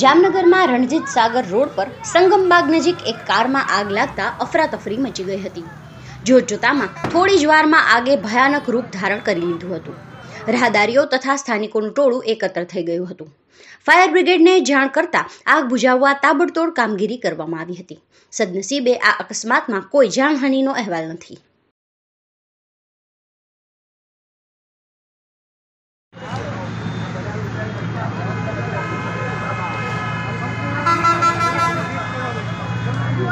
જામનગરમાં રણજીત સાગર રોડ પર સંગમબાગ નજીક એક કારમાં આગ લાગતા અફરાતફરી મચી ગઈ હતી જોતજોતામાં થોડી જ વારમાં આગે ભયાનક રૂપ ધારણ કરી લીધું હતું રાહદારીઓ તથા સ્થાનિકોનું ટોળું એકત્ર થઈ ગયું હતું ફાયર બ્રિગેડને જાણ કરતા આગ બુઝાવવા તાબડતોડ કામગીરી કરવામાં આવી હતી સદનસીબે આ અકસ્માતમાં કોઈ જાનહાનિનો અહેવાલ નથી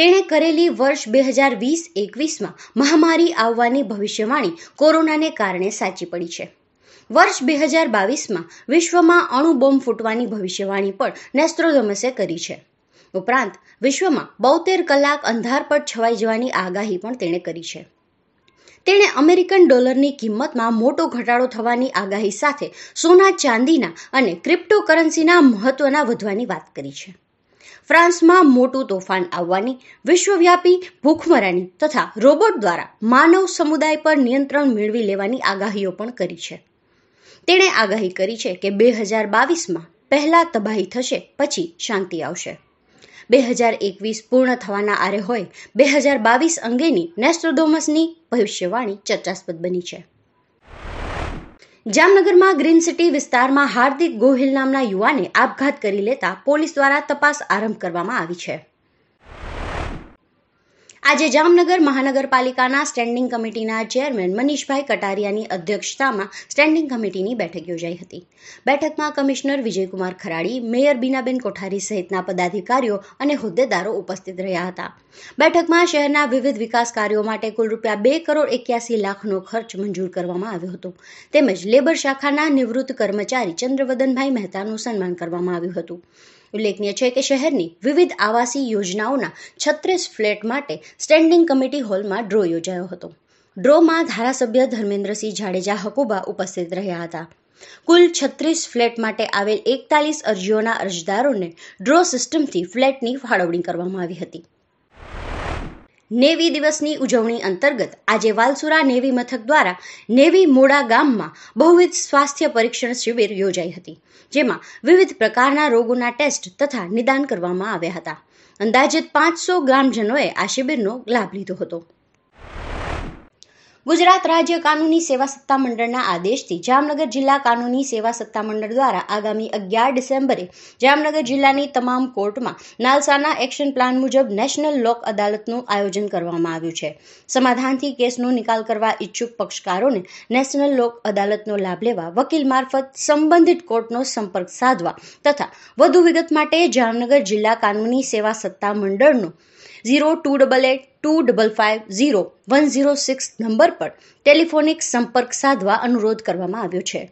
તેણે કરેલી વર્ષ બે હજાર વીસ એકવીસમાં મહામારી આવવાની ભવિષ્યવાણી કોરોનાને કારણે સાચી પડી છે વર્ષ બે હજાર બાવીસમાં વિશ્વમાં અણુબોમ્બ ફૂટવાની ભવિષ્યવાણી પણ નેસ્ટ્રોગમસે કરી છે ઉપરાંત વિશ્વમાં બોતેર કલાક અંધાર પર છવાઈ જવાની આગાહી પણ તેણે કરી છે તેણે અમેરિકન ડોલરની કિંમતમાં મોટો ઘટાડો થવાની આગાહી સાથે સોના ચાંદીના અને ક્રિપ્ટોકરન્સીના મહત્વના વધવાની વાત કરી છે ફ્રાન્સમાં મોટું તોફાન આવવાની વિશ્વવ્યાપી ભૂખમરાની તથા રોબોટ દ્વારા માનવ સમુદાય પર નિયંત્રણ મેળવી લેવાની આગાહીઓ પણ કરી છે તેણે આગાહી કરી છે કે બે હજાર બાવીસમાં પહેલાં તબાહી થશે પછી શાંતિ આવશે બે હજાર એકવીસ પૂર્ણ થવાના આરે હોય બે હજાર બાવીસ અંગેની નેસ્ટ્રોડોમસની ભવિષ્યવાણી ચર્ચાસ્પદ બની છે જામનગરમાં ગ્રીન સિટી વિસ્તારમાં હાર્દિક ગોહિલ નામના યુવાને આપઘાત કરી લેતા પોલીસ દ્વારા તપાસ આરંભ કરવામાં આવી છે આજે જામનગર મહાનગરપાલિકાના સ્ટેન્ડિંગ કમિટીના ચેરમેન મનીષભાઈ કટારિયાની અધ્યક્ષતામાં સ્ટેન્ડિંગ કમિટીની બેઠક યોજાઈ હતી બેઠકમાં કમિશનર વિજયકુમાર ખરાડી મેયર બીનાબેન કોઠારી સહિતના પદાધિકારીઓ અને હોદ્દેદારો ઉપસ્થિત રહ્યા હતા બેઠકમાં શહેરના વિવિધ વિકાસ કાર્યો માટે કુલ રૂપિયા બે કરોડ એક્યાસી લાખનો ખર્ચ મંજૂર કરવામાં આવ્યો હતો તેમજ લેબર શાખાના નિવૃત્ત કર્મચારી ચંદ્રવદનભાઈ મહેતાનું સન્માન કરવામાં આવ્યું હતું ઉલ્લેખનીય છે કે શહેરની વિવિધ આવાસી યોજનાઓના છત્રીસ ફ્લેટ માટે સ્ટેન્ડિંગ કમિટી હોલમાં ડ્રો યોજાયો હતો ડ્રોમાં ધારાસભ્ય ધર્મેન્દ્રસિંહ જાડેજા હકુબા ઉપસ્થિત રહ્યા હતા કુલ છત્રીસ ફ્લેટ માટે આવેલ એકતાલીસ અરજીઓના અરજદારોને ડ્રો સિસ્ટમથી ફ્લેટની ફાળવણી કરવામાં આવી હતી નેવી દિવસની ઉજવણી અંતર્ગત આજે વાલસુરા નેવી મથક દ્વારા નેવી મોડા ગામમાં બહુવિધ સ્વાસ્થ્ય પરીક્ષણ શિબિર યોજાઈ હતી જેમાં વિવિધ પ્રકારના રોગોના ટેસ્ટ તથા નિદાન કરવામાં આવ્યા હતા અંદાજિત પાંચસો ગ્રામજનોએ આ શિબિરનો લાભ લીધો હતો ગુજરાત રાજ્ય કાનૂની સેવા સત્તામંડળના આદેશથી જામનગર જિલ્લા કાનૂની સેવા સત્તામંડળ દ્વારા આગામી અગિયાર ડિસેમ્બરે જામનગર જિલ્લાની તમામ કોર્ટમાં નાલસાના એક્શન પ્લાન મુજબ નેશનલ લોક અદાલતનું આયોજન કરવામાં આવ્યું છે સમાધાનથી કેસનો નિકાલ કરવા ઈચ્છુક પક્ષકારોને નેશનલ લોક અદાલતનો લાભ લેવા વકીલ મારફત સંબંધિત કોર્ટનો સંપર્ક સાધવા તથા વધુ વિગત માટે જામનગર જિલ્લા કાનૂની સેવા સત્તામંડળનો zero two double eight two double five zero one zero six number પર ટેલિફોનિક સંપર્ક સાધવા અનુરોધ કરવામાં આવ્યો છે